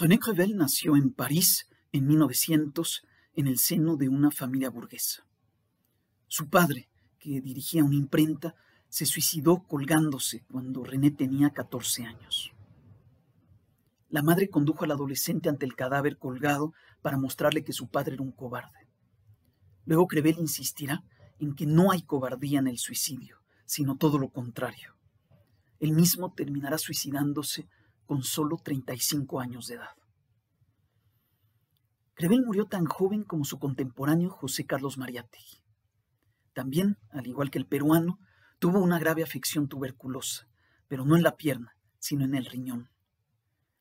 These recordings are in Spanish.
René Crevel nació en París en 1900 en el seno de una familia burguesa. Su padre, que dirigía una imprenta, se suicidó colgándose cuando René tenía 14 años. La madre condujo al adolescente ante el cadáver colgado para mostrarle que su padre era un cobarde. Luego Crevel insistirá en que no hay cobardía en el suicidio, sino todo lo contrario. Él mismo terminará suicidándose con solo 35 años de edad. Crevel murió tan joven como su contemporáneo José Carlos Mariátegui. También, al igual que el peruano, tuvo una grave afección tuberculosa, pero no en la pierna, sino en el riñón.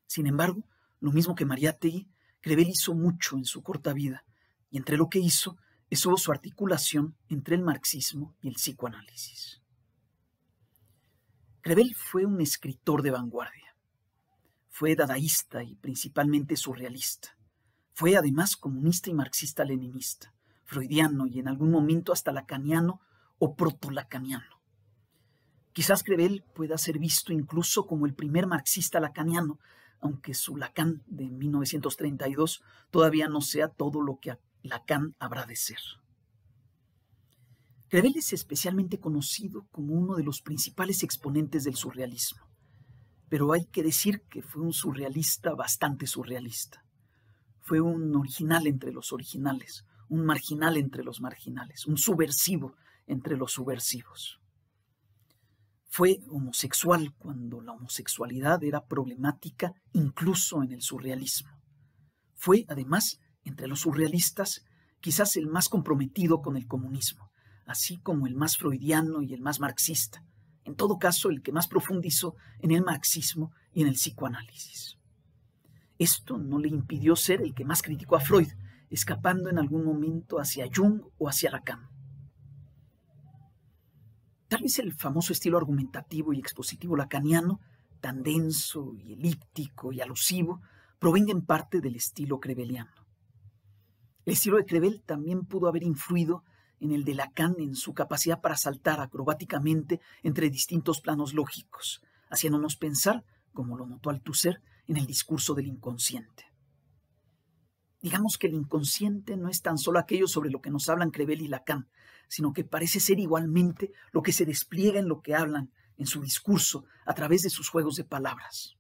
Sin embargo, lo mismo que Mariátegui, Crevel hizo mucho en su corta vida, y entre lo que hizo estuvo su articulación entre el marxismo y el psicoanálisis. Crevel fue un escritor de vanguardia fue dadaísta y principalmente surrealista. Fue además comunista y marxista-leninista, freudiano y en algún momento hasta lacaniano o proto-lacaniano. Quizás Crevel pueda ser visto incluso como el primer marxista lacaniano, aunque su Lacan de 1932 todavía no sea todo lo que Lacan habrá de ser. Crevel es especialmente conocido como uno de los principales exponentes del surrealismo pero hay que decir que fue un surrealista bastante surrealista. Fue un original entre los originales, un marginal entre los marginales, un subversivo entre los subversivos. Fue homosexual cuando la homosexualidad era problemática incluso en el surrealismo. Fue, además, entre los surrealistas, quizás el más comprometido con el comunismo, así como el más freudiano y el más marxista en todo caso el que más profundizó en el marxismo y en el psicoanálisis. Esto no le impidió ser el que más criticó a Freud, escapando en algún momento hacia Jung o hacia Lacan. Tal vez el famoso estilo argumentativo y expositivo lacaniano, tan denso y elíptico y alusivo, provenga en parte del estilo creveliano. El estilo de Crevel también pudo haber influido en el de Lacan en su capacidad para saltar acrobáticamente entre distintos planos lógicos, haciéndonos pensar, como lo notó Althusser, en el discurso del inconsciente. Digamos que el inconsciente no es tan solo aquello sobre lo que nos hablan Crevel y Lacan, sino que parece ser igualmente lo que se despliega en lo que hablan, en su discurso, a través de sus juegos de palabras.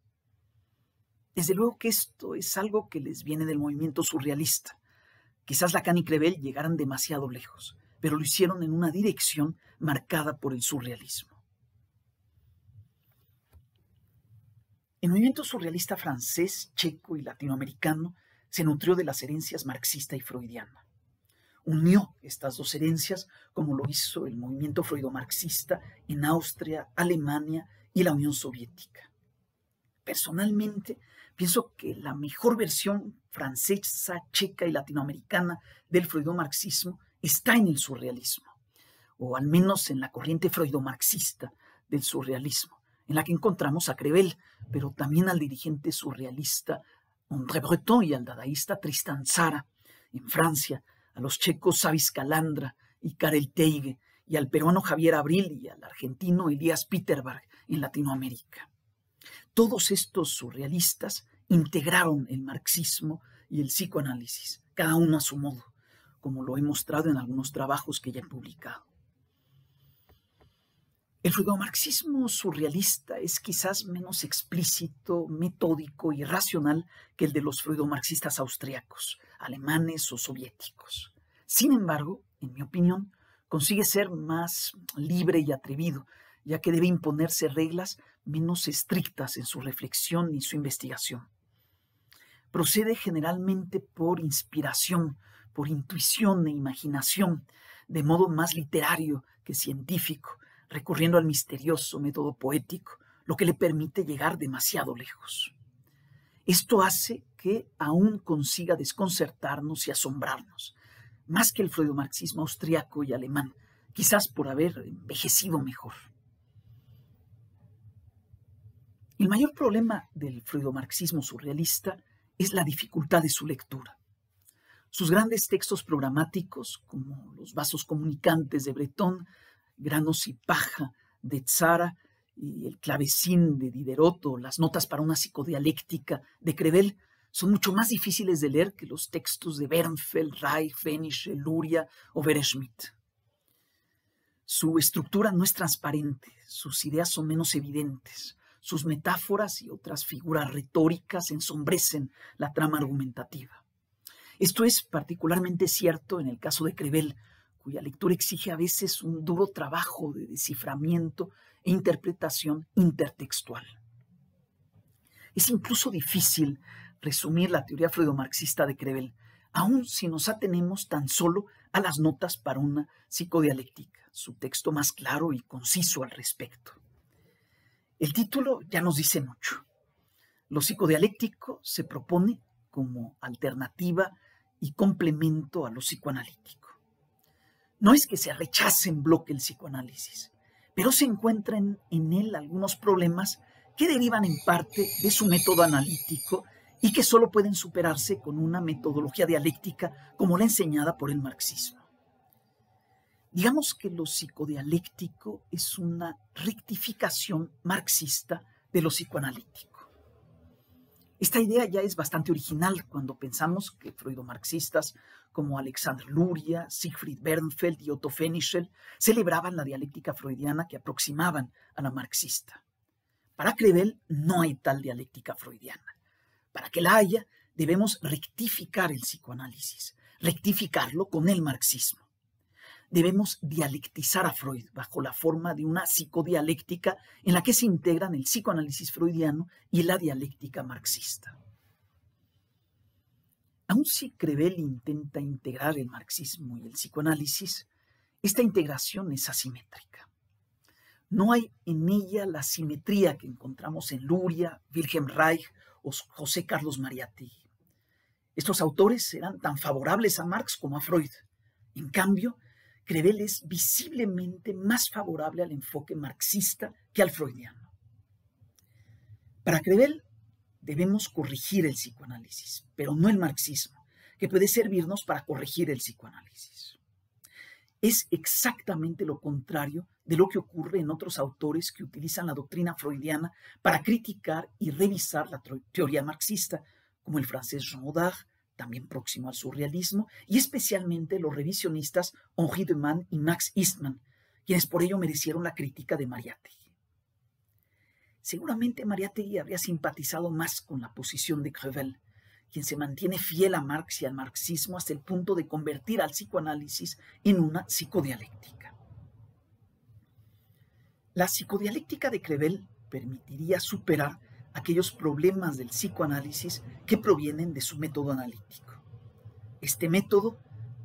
Desde luego que esto es algo que les viene del movimiento surrealista. Quizás Lacan y Crevel llegaran demasiado lejos, pero lo hicieron en una dirección marcada por el surrealismo. El movimiento surrealista francés, checo y latinoamericano se nutrió de las herencias marxista y freudiana. Unió estas dos herencias como lo hizo el movimiento freudomarxista en Austria, Alemania y la Unión Soviética. Personalmente, pienso que la mejor versión francesa, checa y latinoamericana del freudomarxismo está en el surrealismo, o al menos en la corriente freudomarxista del surrealismo, en la que encontramos a Crevel, pero también al dirigente surrealista André Breton y al dadaísta Tristan Zara, en Francia, a los checos Savis Calandra y Karel Teige, y al peruano Javier Abril y al argentino Elías Peterberg en Latinoamérica. Todos estos surrealistas integraron el marxismo y el psicoanálisis, cada uno a su modo como lo he mostrado en algunos trabajos que ya he publicado. El Freudomarxismo surrealista es quizás menos explícito, metódico y racional que el de los freudomarxistas austriacos, alemanes o soviéticos. Sin embargo, en mi opinión, consigue ser más libre y atrevido, ya que debe imponerse reglas menos estrictas en su reflexión y su investigación. Procede generalmente por inspiración, por intuición e imaginación, de modo más literario que científico, recurriendo al misterioso método poético, lo que le permite llegar demasiado lejos. Esto hace que aún consiga desconcertarnos y asombrarnos, más que el freudomarxismo austriaco y alemán, quizás por haber envejecido mejor. El mayor problema del freudomarxismo surrealista es la dificultad de su lectura. Sus grandes textos programáticos, como Los vasos comunicantes de Bretón, Granos y paja de Tzara y El clavecín de Diderot Las notas para una psicodialéctica de Crevel, son mucho más difíciles de leer que los textos de Bernfeld, Reich, Fenisch, Luria o Schmidt. Su estructura no es transparente, sus ideas son menos evidentes, sus metáforas y otras figuras retóricas ensombrecen la trama argumentativa. Esto es particularmente cierto en el caso de Crevel, cuya lectura exige a veces un duro trabajo de desciframiento e interpretación intertextual. Es incluso difícil resumir la teoría freudomarxista de Crevel, aun si nos atenemos tan solo a las notas para una psicodialéctica, su texto más claro y conciso al respecto. El título ya nos dice mucho. Lo psicodialéctico se propone como alternativa y complemento a lo psicoanalítico. No es que se rechace en bloque el psicoanálisis, pero se encuentran en él algunos problemas que derivan en parte de su método analítico y que solo pueden superarse con una metodología dialéctica como la enseñada por el marxismo. Digamos que lo psicodialéctico es una rectificación marxista de lo psicoanalítico. Esta idea ya es bastante original cuando pensamos que freudomarxistas como Alexander Luria, Siegfried Bernfeld y Otto Fenichel celebraban la dialéctica freudiana que aproximaban a la marxista. Para Crevel no hay tal dialéctica freudiana. Para que la haya, debemos rectificar el psicoanálisis, rectificarlo con el marxismo debemos dialectizar a Freud bajo la forma de una psicodialéctica en la que se integran el psicoanálisis freudiano y la dialéctica marxista. Aun si Crevel intenta integrar el marxismo y el psicoanálisis, esta integración es asimétrica. No hay en ella la simetría que encontramos en Luria, Wilhelm Reich o José Carlos Mariatti. Estos autores eran tan favorables a Marx como a Freud. En cambio, Crevel es visiblemente más favorable al enfoque marxista que al freudiano. Para Crevel debemos corregir el psicoanálisis, pero no el marxismo, que puede servirnos para corregir el psicoanálisis. Es exactamente lo contrario de lo que ocurre en otros autores que utilizan la doctrina freudiana para criticar y revisar la teoría marxista, como el francés Jean también próximo al surrealismo, y especialmente los revisionistas Henri Man y Max Eastman, quienes por ello merecieron la crítica de Mariátegui. Seguramente Mariátegui habría simpatizado más con la posición de Crevel, quien se mantiene fiel a Marx y al marxismo hasta el punto de convertir al psicoanálisis en una psicodialéctica. La psicodialéctica de Crevel permitiría superar aquellos problemas del psicoanálisis que provienen de su método analítico. Este método,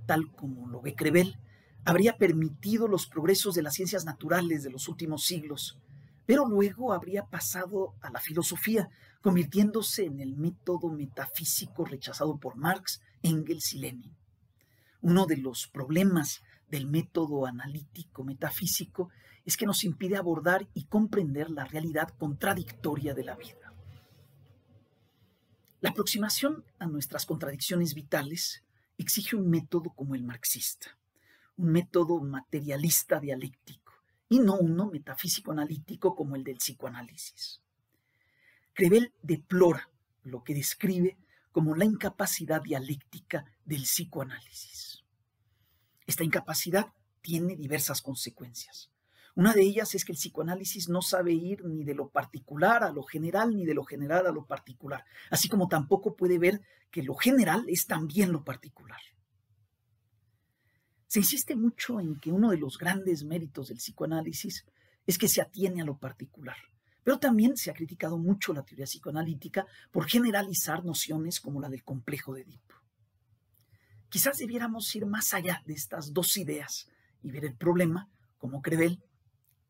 tal como lo ve Crevel, habría permitido los progresos de las ciencias naturales de los últimos siglos, pero luego habría pasado a la filosofía, convirtiéndose en el método metafísico rechazado por Marx, Engels y Lenin. Uno de los problemas del método analítico metafísico es que nos impide abordar y comprender la realidad contradictoria de la vida. La aproximación a nuestras contradicciones vitales exige un método como el marxista, un método materialista dialéctico y no uno metafísico analítico como el del psicoanálisis. Crevel deplora lo que describe como la incapacidad dialéctica del psicoanálisis. Esta incapacidad tiene diversas consecuencias. Una de ellas es que el psicoanálisis no sabe ir ni de lo particular a lo general, ni de lo general a lo particular, así como tampoco puede ver que lo general es también lo particular. Se insiste mucho en que uno de los grandes méritos del psicoanálisis es que se atiene a lo particular, pero también se ha criticado mucho la teoría psicoanalítica por generalizar nociones como la del complejo de Edipo. Quizás debiéramos ir más allá de estas dos ideas y ver el problema, como Crevel,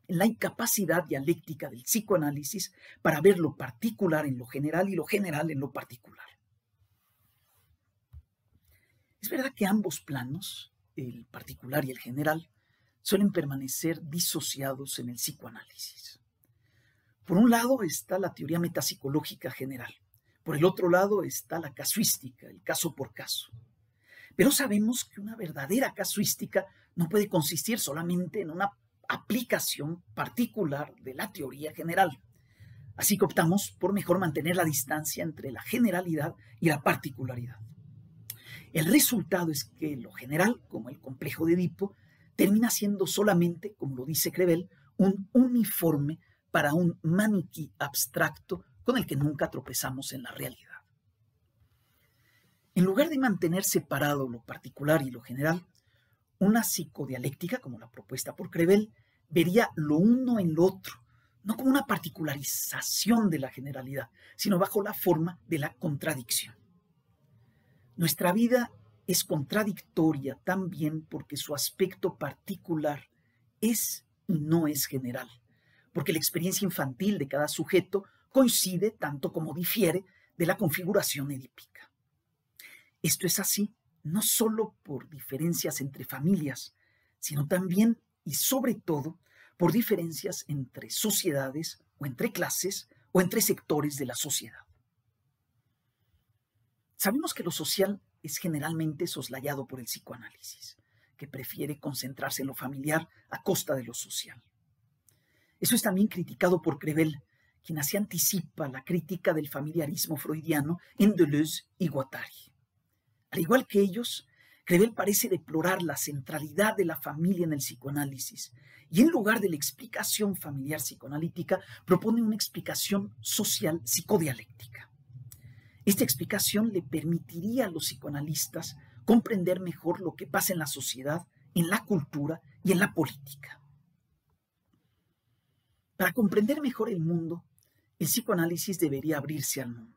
la incapacidad dialéctica del psicoanálisis para ver lo particular en lo general y lo general en lo particular. Es verdad que ambos planos, el particular y el general, suelen permanecer disociados en el psicoanálisis. Por un lado está la teoría metapsicológica general, por el otro lado está la casuística, el caso por caso. Pero sabemos que una verdadera casuística no puede consistir solamente en una aplicación particular de la teoría general. Así que optamos por mejor mantener la distancia entre la generalidad y la particularidad. El resultado es que lo general, como el complejo de Edipo, termina siendo solamente, como lo dice Crevel, un uniforme para un maniquí abstracto con el que nunca tropezamos en la realidad. En lugar de mantener separado lo particular y lo general, una psicodialéctica, como la propuesta por Crevel, vería lo uno en lo otro, no como una particularización de la generalidad, sino bajo la forma de la contradicción. Nuestra vida es contradictoria también porque su aspecto particular es y no es general, porque la experiencia infantil de cada sujeto coincide tanto como difiere de la configuración edípica. Esto es así no solo por diferencias entre familias, sino también y sobre todo por diferencias entre sociedades o entre clases o entre sectores de la sociedad. Sabemos que lo social es generalmente soslayado por el psicoanálisis, que prefiere concentrarse en lo familiar a costa de lo social. Eso es también criticado por Crevel, quien así anticipa la crítica del familiarismo freudiano en Deleuze y Guattari. Al igual que ellos, Crevel parece deplorar la centralidad de la familia en el psicoanálisis y en lugar de la explicación familiar psicoanalítica propone una explicación social psicodialéctica. Esta explicación le permitiría a los psicoanalistas comprender mejor lo que pasa en la sociedad, en la cultura y en la política. Para comprender mejor el mundo, el psicoanálisis debería abrirse al mundo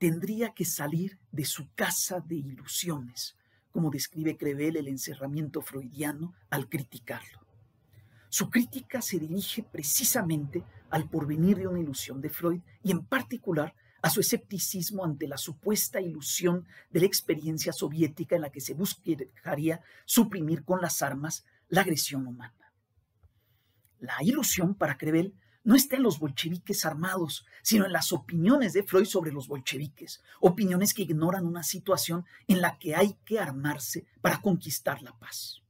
tendría que salir de su casa de ilusiones, como describe Crevel el encerramiento freudiano al criticarlo. Su crítica se dirige precisamente al porvenir de una ilusión de Freud y en particular a su escepticismo ante la supuesta ilusión de la experiencia soviética en la que se buscaría suprimir con las armas la agresión humana. La ilusión para Crevel no está en los bolcheviques armados, sino en las opiniones de Freud sobre los bolcheviques, opiniones que ignoran una situación en la que hay que armarse para conquistar la paz.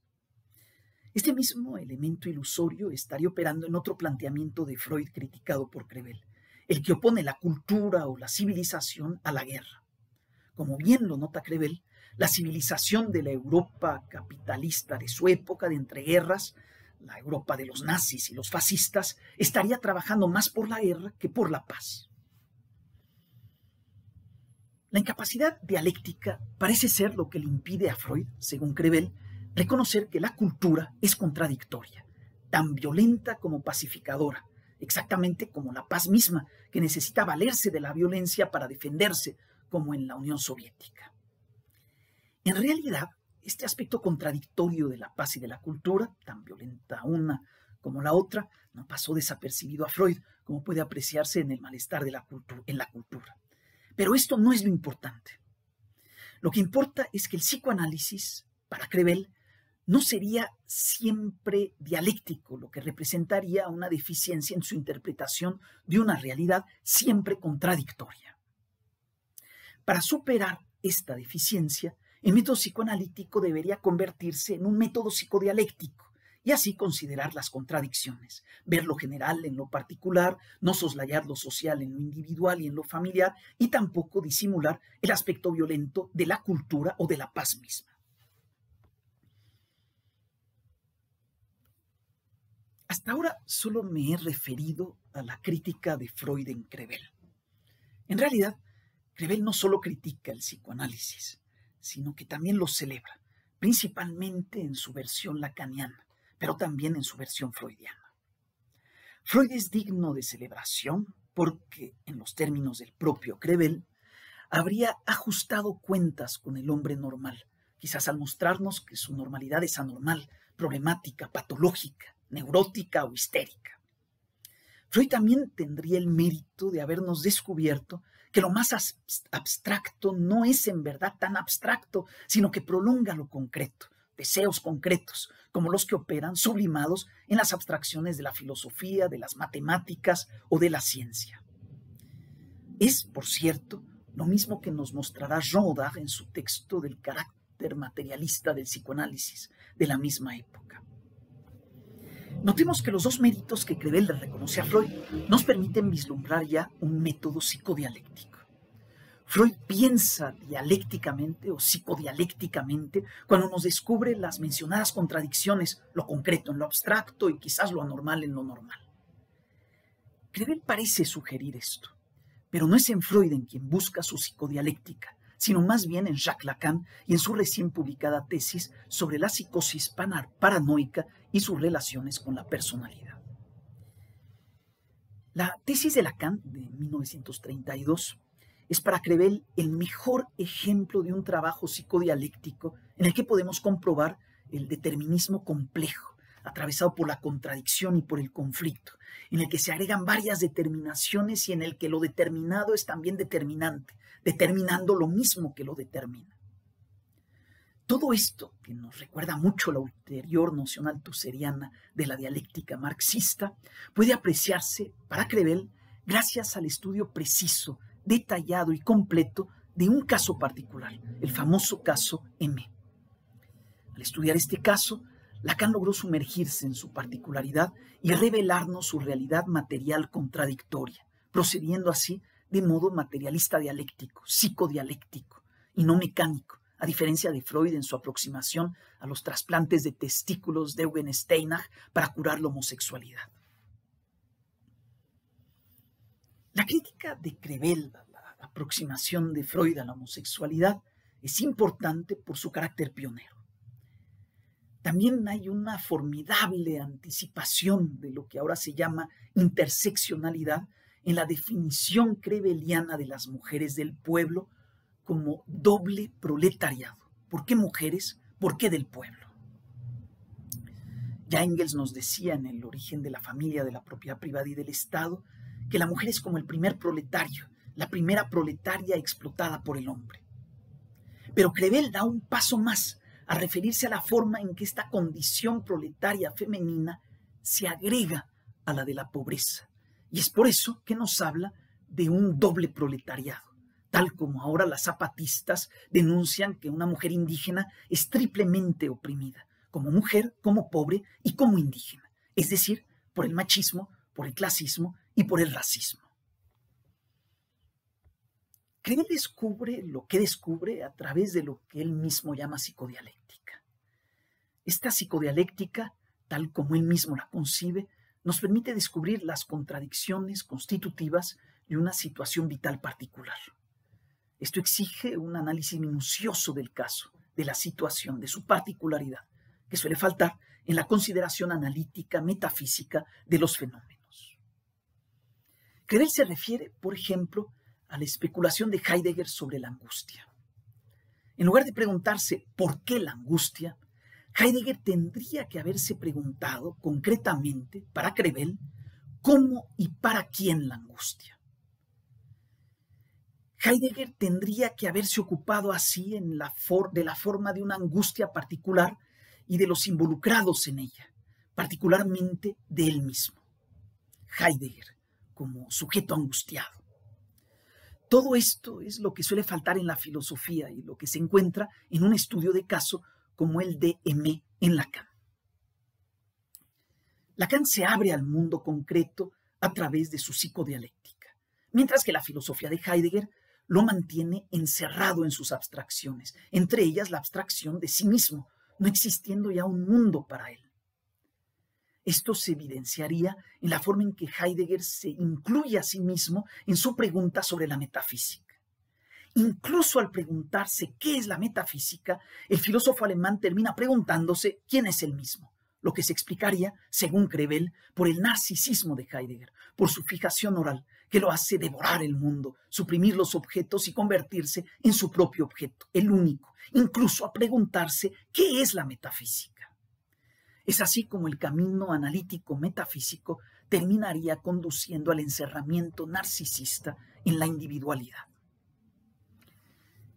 Este mismo elemento ilusorio estaría operando en otro planteamiento de Freud criticado por Crevel, el que opone la cultura o la civilización a la guerra. Como bien lo nota Crevel, la civilización de la Europa capitalista de su época de entreguerras la Europa de los nazis y los fascistas estaría trabajando más por la guerra que por la paz. La incapacidad dialéctica parece ser lo que le impide a Freud, según Crevel, reconocer que la cultura es contradictoria, tan violenta como pacificadora, exactamente como la paz misma, que necesita valerse de la violencia para defenderse, como en la Unión Soviética. En realidad, este aspecto contradictorio de la paz y de la cultura una como la otra, no pasó desapercibido a Freud, como puede apreciarse en el malestar de la en la cultura. Pero esto no es lo importante. Lo que importa es que el psicoanálisis, para Crevel, no sería siempre dialéctico, lo que representaría una deficiencia en su interpretación de una realidad siempre contradictoria. Para superar esta deficiencia, el método psicoanalítico debería convertirse en un método psicodialéctico y así considerar las contradicciones, ver lo general en lo particular, no soslayar lo social en lo individual y en lo familiar, y tampoco disimular el aspecto violento de la cultura o de la paz misma. Hasta ahora solo me he referido a la crítica de Freud en Crevel. En realidad, Crevel no solo critica el psicoanálisis, sino que también lo celebra, principalmente en su versión lacaniana pero también en su versión freudiana. Freud es digno de celebración porque, en los términos del propio Crevel, habría ajustado cuentas con el hombre normal, quizás al mostrarnos que su normalidad es anormal, problemática, patológica, neurótica o histérica. Freud también tendría el mérito de habernos descubierto que lo más abstracto no es en verdad tan abstracto, sino que prolonga lo concreto, deseos concretos, como los que operan sublimados en las abstracciones de la filosofía, de las matemáticas o de la ciencia. Es, por cierto, lo mismo que nos mostrará Rodar en su texto del carácter materialista del psicoanálisis de la misma época. Notemos que los dos méritos que Crevel le reconoce a Freud nos permiten vislumbrar ya un método psicodialéctico. Freud piensa dialécticamente o psicodialécticamente cuando nos descubre las mencionadas contradicciones, lo concreto en lo abstracto y quizás lo anormal en lo normal. Crevel parece sugerir esto, pero no es en Freud en quien busca su psicodialéctica, sino más bien en Jacques Lacan y en su recién publicada tesis sobre la psicosis paranoica y sus relaciones con la personalidad. La tesis de Lacan de 1932 es para Crevel el mejor ejemplo de un trabajo psicodialéctico en el que podemos comprobar el determinismo complejo, atravesado por la contradicción y por el conflicto, en el que se agregan varias determinaciones y en el que lo determinado es también determinante, determinando lo mismo que lo determina. Todo esto, que nos recuerda mucho la ulterior noción altuseriana de la dialéctica marxista, puede apreciarse para Crevel gracias al estudio preciso detallado y completo de un caso particular, el famoso caso M. Al estudiar este caso, Lacan logró sumergirse en su particularidad y revelarnos su realidad material contradictoria, procediendo así de modo materialista dialéctico, psicodialéctico y no mecánico, a diferencia de Freud en su aproximación a los trasplantes de testículos de Eugen Steinach para curar la homosexualidad. La crítica de Crevel, la aproximación de Freud a la homosexualidad, es importante por su carácter pionero. También hay una formidable anticipación de lo que ahora se llama interseccionalidad en la definición creveliana de las mujeres del pueblo como doble proletariado. ¿Por qué mujeres? ¿Por qué del pueblo? Ya Engels nos decía en el origen de la familia, de la propiedad privada y del Estado que la mujer es como el primer proletario, la primera proletaria explotada por el hombre. Pero Crevel da un paso más a referirse a la forma en que esta condición proletaria femenina se agrega a la de la pobreza. Y es por eso que nos habla de un doble proletariado, tal como ahora las zapatistas denuncian que una mujer indígena es triplemente oprimida, como mujer, como pobre y como indígena, es decir, por el machismo, por el clasismo y por el racismo. Creel descubre lo que descubre a través de lo que él mismo llama psicodialéctica. Esta psicodialéctica, tal como él mismo la concibe, nos permite descubrir las contradicciones constitutivas de una situación vital particular. Esto exige un análisis minucioso del caso, de la situación, de su particularidad, que suele faltar en la consideración analítica, metafísica de los fenómenos. Crevel se refiere, por ejemplo, a la especulación de Heidegger sobre la angustia. En lugar de preguntarse por qué la angustia, Heidegger tendría que haberse preguntado concretamente, para Crevel, cómo y para quién la angustia. Heidegger tendría que haberse ocupado así de la forma de una angustia particular y de los involucrados en ella, particularmente de él mismo. Heidegger, como sujeto angustiado. Todo esto es lo que suele faltar en la filosofía y lo que se encuentra en un estudio de caso como el de M en Lacan. Lacan se abre al mundo concreto a través de su psicodialéctica, mientras que la filosofía de Heidegger lo mantiene encerrado en sus abstracciones, entre ellas la abstracción de sí mismo, no existiendo ya un mundo para él. Esto se evidenciaría en la forma en que Heidegger se incluye a sí mismo en su pregunta sobre la metafísica. Incluso al preguntarse qué es la metafísica, el filósofo alemán termina preguntándose quién es él mismo, lo que se explicaría, según Crevel, por el narcisismo de Heidegger, por su fijación oral, que lo hace devorar el mundo, suprimir los objetos y convertirse en su propio objeto, el único, incluso a preguntarse qué es la metafísica. Es así como el camino analítico metafísico terminaría conduciendo al encerramiento narcisista en la individualidad.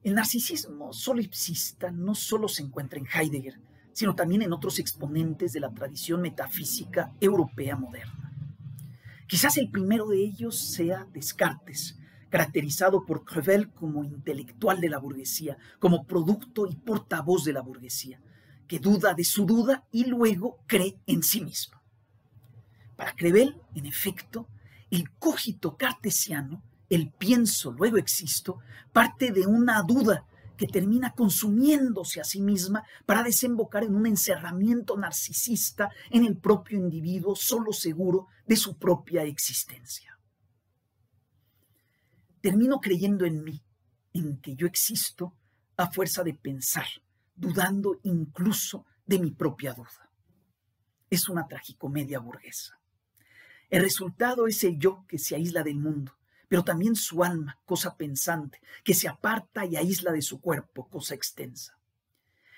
El narcisismo solipsista no solo se encuentra en Heidegger, sino también en otros exponentes de la tradición metafísica europea moderna. Quizás el primero de ellos sea Descartes, caracterizado por Crevel como intelectual de la burguesía, como producto y portavoz de la burguesía, duda de su duda y luego cree en sí mismo. Para Crevel, en efecto, el cogito cartesiano, el pienso luego existo, parte de una duda que termina consumiéndose a sí misma para desembocar en un encerramiento narcisista en el propio individuo solo seguro de su propia existencia. Termino creyendo en mí, en que yo existo a fuerza de pensar, dudando incluso de mi propia duda. Es una tragicomedia burguesa. El resultado es el yo que se aísla del mundo, pero también su alma, cosa pensante, que se aparta y aísla de su cuerpo, cosa extensa.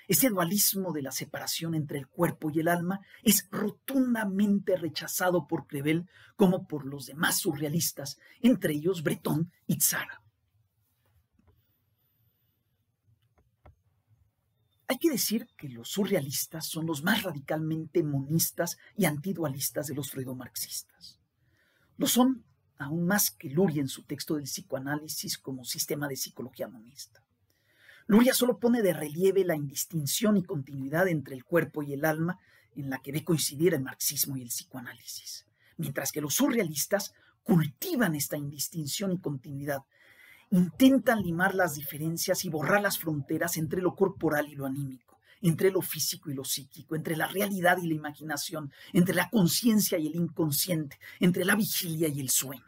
Ese dualismo de la separación entre el cuerpo y el alma es rotundamente rechazado por Crevel como por los demás surrealistas, entre ellos Bretón y Zara. Hay que decir que los surrealistas son los más radicalmente monistas y antidualistas de los freudomarxistas. Lo son aún más que Luria en su texto del psicoanálisis como sistema de psicología monista. Luria solo pone de relieve la indistinción y continuidad entre el cuerpo y el alma en la que ve coincidir el marxismo y el psicoanálisis, mientras que los surrealistas cultivan esta indistinción y continuidad, intentan limar las diferencias y borrar las fronteras entre lo corporal y lo anímico, entre lo físico y lo psíquico, entre la realidad y la imaginación, entre la conciencia y el inconsciente, entre la vigilia y el sueño.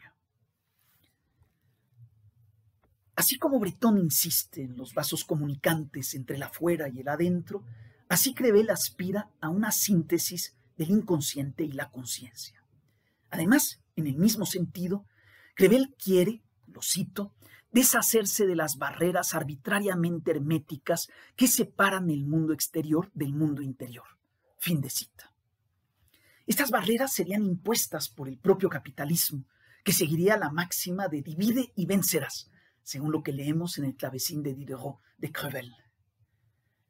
Así como Bretón insiste en los vasos comunicantes entre el afuera y el adentro, así Crevel aspira a una síntesis del inconsciente y la conciencia. Además, en el mismo sentido, Crevel quiere, lo cito, deshacerse de las barreras arbitrariamente herméticas que separan el mundo exterior del mundo interior. Fin de cita. Estas barreras serían impuestas por el propio capitalismo, que seguiría la máxima de divide y vencerás, según lo que leemos en el clavecín de Diderot de Crevel.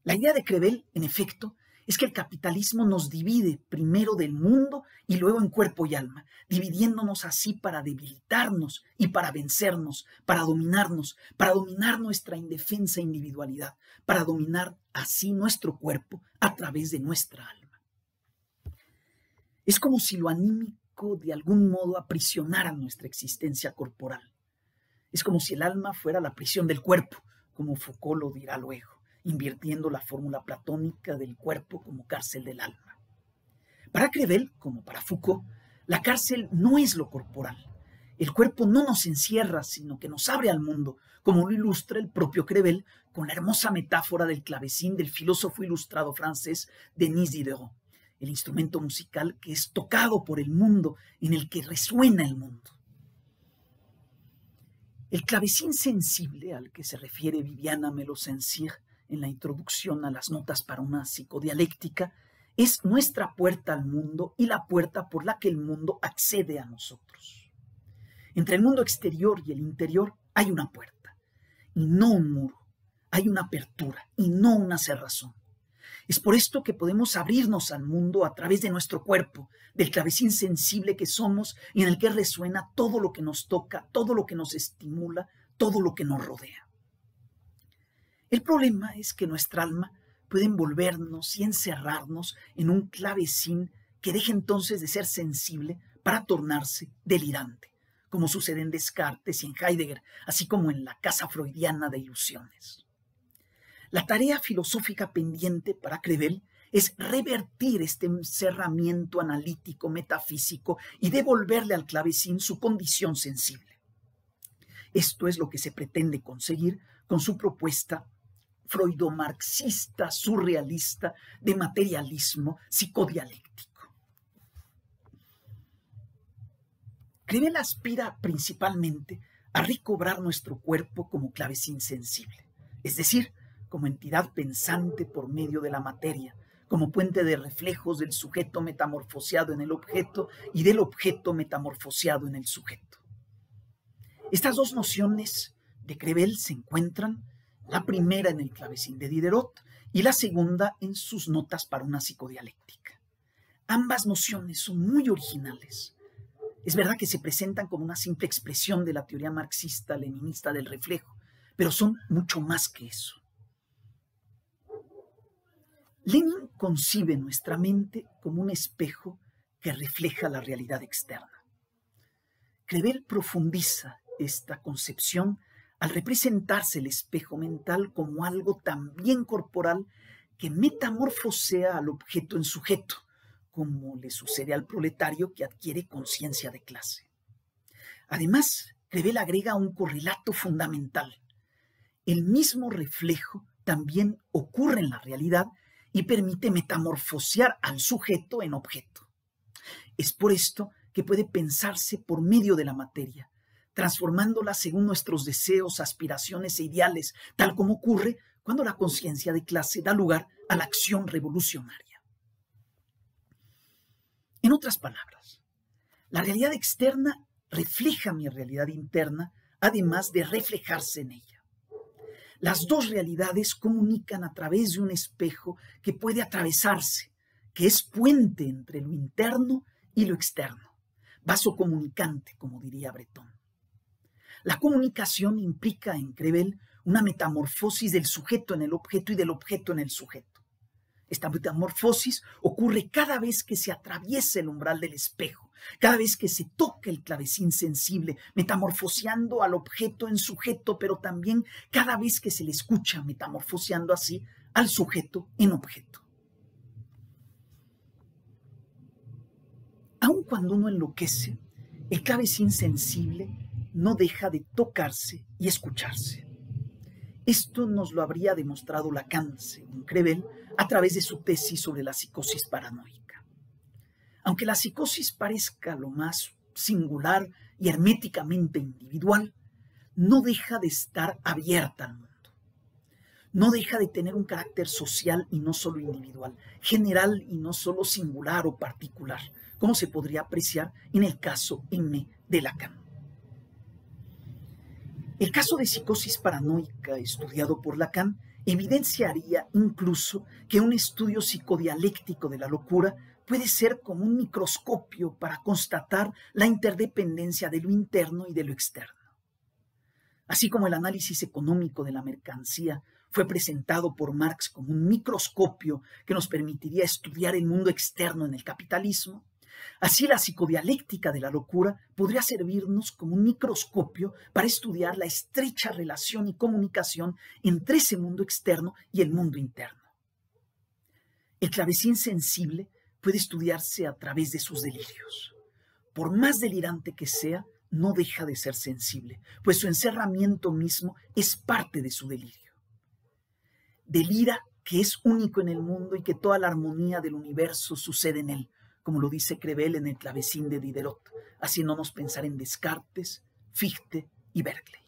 La idea de Crevel, en efecto, es que el capitalismo nos divide primero del mundo y luego en cuerpo y alma, dividiéndonos así para debilitarnos y para vencernos, para dominarnos, para dominar nuestra indefensa individualidad, para dominar así nuestro cuerpo a través de nuestra alma. Es como si lo anímico de algún modo aprisionara nuestra existencia corporal. Es como si el alma fuera la prisión del cuerpo, como Foucault lo dirá luego invirtiendo la fórmula platónica del cuerpo como cárcel del alma. Para Crevel, como para Foucault, la cárcel no es lo corporal. El cuerpo no nos encierra, sino que nos abre al mundo, como lo ilustra el propio Crevel con la hermosa metáfora del clavecín del filósofo ilustrado francés Denis Diderot, el instrumento musical que es tocado por el mundo, en el que resuena el mundo. El clavecín sensible al que se refiere Viviana Melosensier en la introducción a las notas para una psicodialéctica, es nuestra puerta al mundo y la puerta por la que el mundo accede a nosotros. Entre el mundo exterior y el interior hay una puerta y no un muro, hay una apertura y no una cerrazón. Es por esto que podemos abrirnos al mundo a través de nuestro cuerpo, del clavecín sensible que somos y en el que resuena todo lo que nos toca, todo lo que nos estimula, todo lo que nos rodea. El problema es que nuestra alma puede envolvernos y encerrarnos en un clavecín que deje entonces de ser sensible para tornarse delirante, como sucede en Descartes y en Heidegger, así como en la casa freudiana de ilusiones. La tarea filosófica pendiente para Crevel es revertir este encerramiento analítico, metafísico y devolverle al clavecín su condición sensible. Esto es lo que se pretende conseguir con su propuesta freudomarxista, surrealista, de materialismo psicodialéctico. Crevel aspira principalmente a recobrar nuestro cuerpo como clave insensible, es decir, como entidad pensante por medio de la materia, como puente de reflejos del sujeto metamorfoseado en el objeto y del objeto metamorfoseado en el sujeto. Estas dos nociones de Crevel se encuentran la primera en el clavecín de Diderot y la segunda en sus notas para una psicodialéctica. Ambas nociones son muy originales. Es verdad que se presentan como una simple expresión de la teoría marxista-leninista del reflejo, pero son mucho más que eso. Lenin concibe nuestra mente como un espejo que refleja la realidad externa. Crevel profundiza esta concepción al representarse el espejo mental como algo también corporal que metamorfosea al objeto en sujeto, como le sucede al proletario que adquiere conciencia de clase. Además, Crevel agrega un correlato fundamental. El mismo reflejo también ocurre en la realidad y permite metamorfosear al sujeto en objeto. Es por esto que puede pensarse por medio de la materia, transformándola según nuestros deseos, aspiraciones e ideales, tal como ocurre cuando la conciencia de clase da lugar a la acción revolucionaria. En otras palabras, la realidad externa refleja mi realidad interna, además de reflejarse en ella. Las dos realidades comunican a través de un espejo que puede atravesarse, que es puente entre lo interno y lo externo, vaso comunicante, como diría Bretón. La comunicación implica en Crevel una metamorfosis del sujeto en el objeto y del objeto en el sujeto. Esta metamorfosis ocurre cada vez que se atraviesa el umbral del espejo, cada vez que se toca el clavecín sensible, metamorfoseando al objeto en sujeto, pero también cada vez que se le escucha metamorfoseando así al sujeto en objeto. Aun cuando uno enloquece, el clavecín sensible no deja de tocarse y escucharse. Esto nos lo habría demostrado Lacan, según Crevel, a través de su tesis sobre la psicosis paranoica. Aunque la psicosis parezca lo más singular y herméticamente individual, no deja de estar abierta al mundo. No deja de tener un carácter social y no solo individual, general y no solo singular o particular, como se podría apreciar en el caso M de Lacan. El caso de psicosis paranoica estudiado por Lacan evidenciaría incluso que un estudio psicodialéctico de la locura puede ser como un microscopio para constatar la interdependencia de lo interno y de lo externo. Así como el análisis económico de la mercancía fue presentado por Marx como un microscopio que nos permitiría estudiar el mundo externo en el capitalismo, Así la psicodialéctica de la locura podría servirnos como un microscopio para estudiar la estrecha relación y comunicación entre ese mundo externo y el mundo interno. El clavecín sensible puede estudiarse a través de sus delirios. Por más delirante que sea, no deja de ser sensible, pues su encerramiento mismo es parte de su delirio. Delira que es único en el mundo y que toda la armonía del universo sucede en él, como lo dice Crevel en el clavecín de Diderot, haciéndonos pensar en Descartes, Fichte y Berkeley.